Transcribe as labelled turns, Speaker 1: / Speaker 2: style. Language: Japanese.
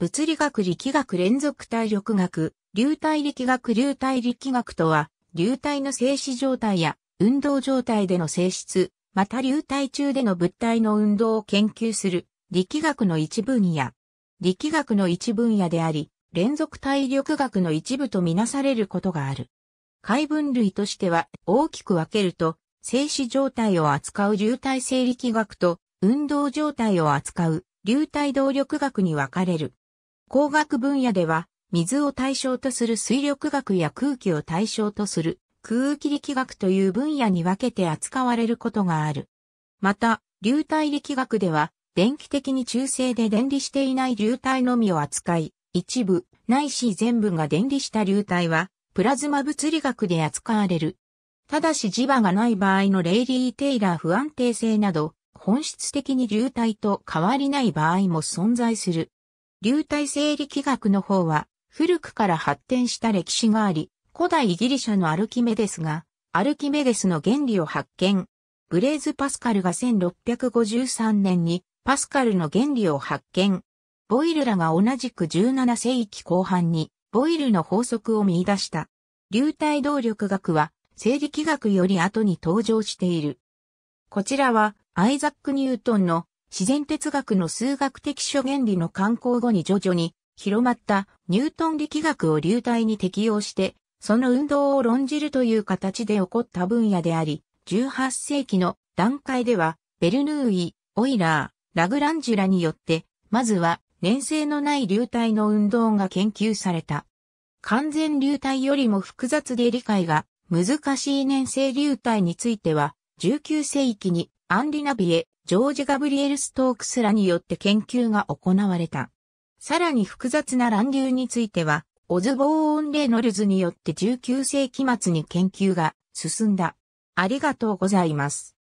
Speaker 1: 物理学力学連続体力学、流体力学流体力学とは、流体の静止状態や運動状態での性質、また流体中での物体の運動を研究する力学の一分野。力学の一分野であり、連続体力学の一部とみなされることがある。解分類としては大きく分けると、静止状態を扱う流体性力学と運動状態を扱う流体動力学に分かれる。工学分野では、水を対象とする水力学や空気を対象とする空気力学という分野に分けて扱われることがある。また、流体力学では、電気的に中性で電離していない流体のみを扱い、一部、ないし全部が電離した流体は、プラズマ物理学で扱われる。ただし磁場がない場合のレイリー・テイラー不安定性など、本質的に流体と変わりない場合も存在する。流体生理気学の方は、古くから発展した歴史があり、古代ギリシャのアルキメデスが、アルキメデスの原理を発見。ブレーズ・パスカルが1653年に、パスカルの原理を発見。ボイルらが同じく17世紀後半に、ボイルの法則を見出した。流体動力学は、生理気学より後に登場している。こちらは、アイザック・ニュートンの自然哲学の数学的諸原理の刊行後に徐々に広まったニュートン力学を流体に適用して、その運動を論じるという形で起こった分野であり、18世紀の段階では、ベルヌーイ、オイラー、ラグランジュラによって、まずは粘性のない流体の運動が研究された。完全流体よりも複雑で理解が難しい粘性流体については、19世紀にアンリ・ナビエ、ジョージ・ガブリエル・ストークスらによって研究が行われた。さらに複雑な乱流については、オズボーン・レノルズによって19世紀末に研究が進んだ。ありがとうございます。